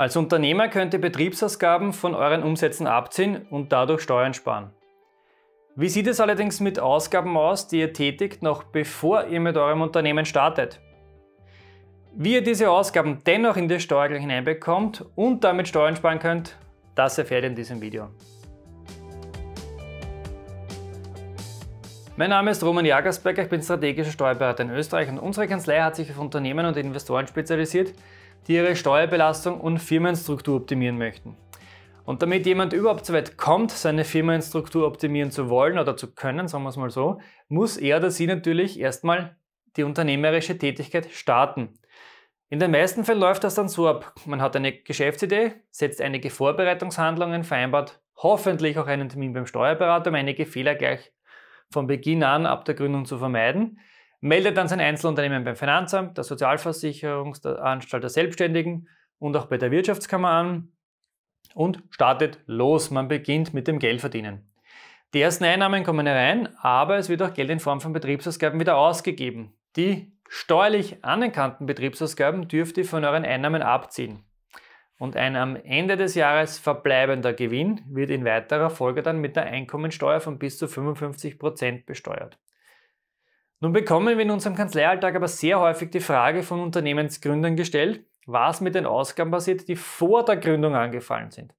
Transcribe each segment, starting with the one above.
Als Unternehmer könnt ihr Betriebsausgaben von euren Umsätzen abziehen und dadurch Steuern sparen. Wie sieht es allerdings mit Ausgaben aus, die ihr tätigt, noch bevor ihr mit eurem Unternehmen startet? Wie ihr diese Ausgaben dennoch in die Steuergleich hineinbekommt und damit Steuern sparen könnt, das erfährt ihr in diesem Video. Mein Name ist Roman Jagersberger, ich bin strategischer Steuerberater in Österreich und unsere Kanzlei hat sich auf Unternehmen und Investoren spezialisiert, die ihre Steuerbelastung und Firmenstruktur optimieren möchten. Und damit jemand überhaupt so weit kommt, seine Firmenstruktur optimieren zu wollen oder zu können, sagen wir es mal so, muss er oder sie natürlich erstmal die unternehmerische Tätigkeit starten. In den meisten Fällen läuft das dann so ab. Man hat eine Geschäftsidee, setzt einige Vorbereitungshandlungen, vereinbart hoffentlich auch einen Termin beim Steuerberater, um einige Fehler gleich von Beginn an ab der Gründung zu vermeiden meldet dann sein Einzelunternehmen beim Finanzamt, der Sozialversicherungsanstalt der Selbstständigen und auch bei der Wirtschaftskammer an und startet los. Man beginnt mit dem Geldverdienen. Die ersten Einnahmen kommen herein, aber es wird auch Geld in Form von Betriebsausgaben wieder ausgegeben. Die steuerlich anerkannten Betriebsausgaben dürft ihr von euren Einnahmen abziehen. Und ein am Ende des Jahres verbleibender Gewinn wird in weiterer Folge dann mit der Einkommensteuer von bis zu 55% Prozent besteuert. Nun bekommen wir in unserem Kanzleialltag aber sehr häufig die Frage von Unternehmensgründern gestellt, was mit den Ausgaben passiert, die vor der Gründung angefallen sind.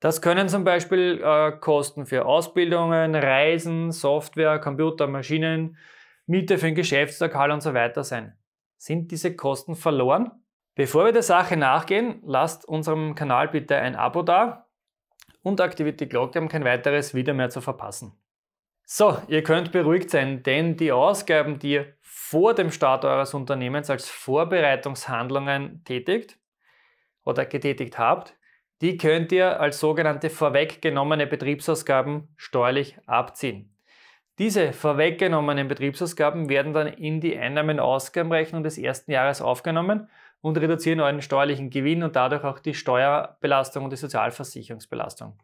Das können zum Beispiel äh, Kosten für Ausbildungen, Reisen, Software, Computer, Maschinen, Miete für ein Geschäftslokal und so weiter sein. Sind diese Kosten verloren? Bevor wir der Sache nachgehen, lasst unserem Kanal bitte ein Abo da und aktiviert die Glocke, um kein weiteres Video mehr zu verpassen. So, ihr könnt beruhigt sein, denn die Ausgaben, die ihr vor dem Start eures Unternehmens als Vorbereitungshandlungen tätigt oder getätigt habt, die könnt ihr als sogenannte vorweggenommene Betriebsausgaben steuerlich abziehen. Diese vorweggenommenen Betriebsausgaben werden dann in die Einnahmen-Ausgabenrechnung des ersten Jahres aufgenommen und reduzieren euren steuerlichen Gewinn und dadurch auch die Steuerbelastung und die Sozialversicherungsbelastung.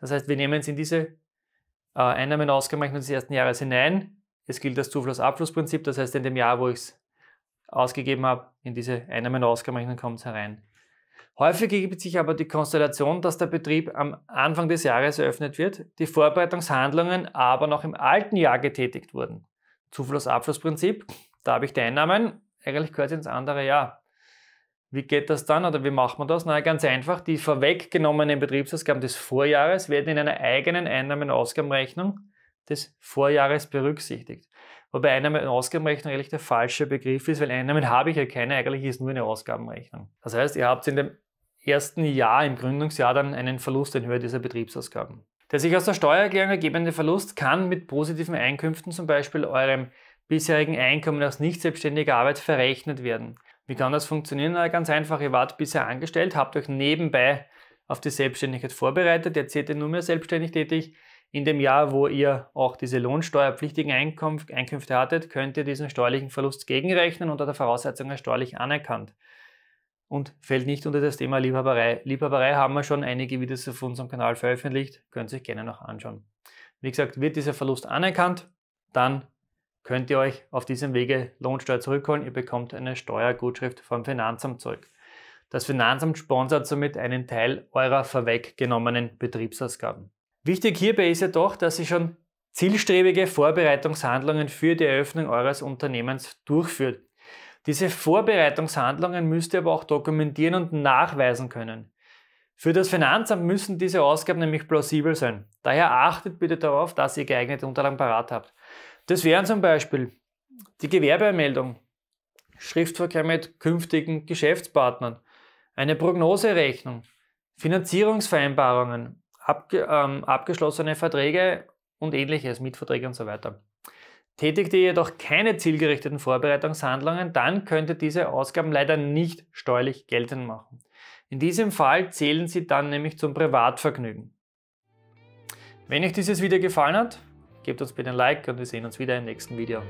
Das heißt, wir nehmen es in diese äh, Einnahmen ausgerechnet des ersten Jahres hinein. Es gilt das Zufluss-Abfluss-Prinzip, das heißt, in dem Jahr, wo ich es ausgegeben habe, in diese Einnahmen ausgerechnet kommt es herein. Häufig ergibt sich aber die Konstellation, dass der Betrieb am Anfang des Jahres eröffnet wird, die Vorbereitungshandlungen aber noch im alten Jahr getätigt wurden. Zufluss-Abfluss-Prinzip, da habe ich die Einnahmen, eigentlich gehört es ins andere Jahr. Wie geht das dann oder wie macht man das? Na, ganz einfach, die vorweggenommenen Betriebsausgaben des Vorjahres werden in einer eigenen Einnahmen-Ausgabenrechnung und des Vorjahres berücksichtigt. Wobei Einnahmen- und Ausgabenrechnung eigentlich der falsche Begriff ist, weil Einnahmen habe ich ja keine, eigentlich ist nur eine Ausgabenrechnung. Das heißt, ihr habt in dem ersten Jahr, im Gründungsjahr, dann einen Verlust in Höhe dieser Betriebsausgaben. Der sich aus der Steuererklärung ergebende Verlust kann mit positiven Einkünften, zum Beispiel eurem bisherigen Einkommen aus nicht selbstständiger Arbeit, verrechnet werden. Wie kann das funktionieren? ganz einfach, ihr wart bisher angestellt, habt euch nebenbei auf die Selbstständigkeit vorbereitet. Jetzt seht ihr nur mehr selbstständig tätig. In dem Jahr, wo ihr auch diese lohnsteuerpflichtigen Einkünfte hattet, könnt ihr diesen steuerlichen Verlust gegenrechnen unter der Voraussetzung, er steuerlich anerkannt. Und fällt nicht unter das Thema Liebhaberei. Liebhaberei haben wir schon einige Videos auf unserem Kanal veröffentlicht, könnt ihr euch gerne noch anschauen. Wie gesagt, wird dieser Verlust anerkannt, dann könnt ihr euch auf diesem Wege Lohnsteuer zurückholen. Ihr bekommt eine Steuergutschrift vom Finanzamt zurück. Das Finanzamt sponsert somit einen Teil eurer vorweggenommenen Betriebsausgaben. Wichtig hierbei ist jedoch, dass ihr schon zielstrebige Vorbereitungshandlungen für die Eröffnung eures Unternehmens durchführt. Diese Vorbereitungshandlungen müsst ihr aber auch dokumentieren und nachweisen können. Für das Finanzamt müssen diese Ausgaben nämlich plausibel sein. Daher achtet bitte darauf, dass ihr geeignete Unterlagen parat habt. Das wären zum Beispiel die Gewerbeanmeldung, Schriftverkehr mit künftigen Geschäftspartnern, eine Prognoserechnung, Finanzierungsvereinbarungen, abge, ähm, abgeschlossene Verträge und ähnliches, Mietverträge und so weiter. Tätigt ihr jedoch keine zielgerichteten Vorbereitungshandlungen, dann könnt ihr diese Ausgaben leider nicht steuerlich geltend machen. In diesem Fall zählen sie dann nämlich zum Privatvergnügen. Wenn euch dieses Video gefallen hat, Gebt uns bitte ein Like und wir sehen uns wieder im nächsten Video.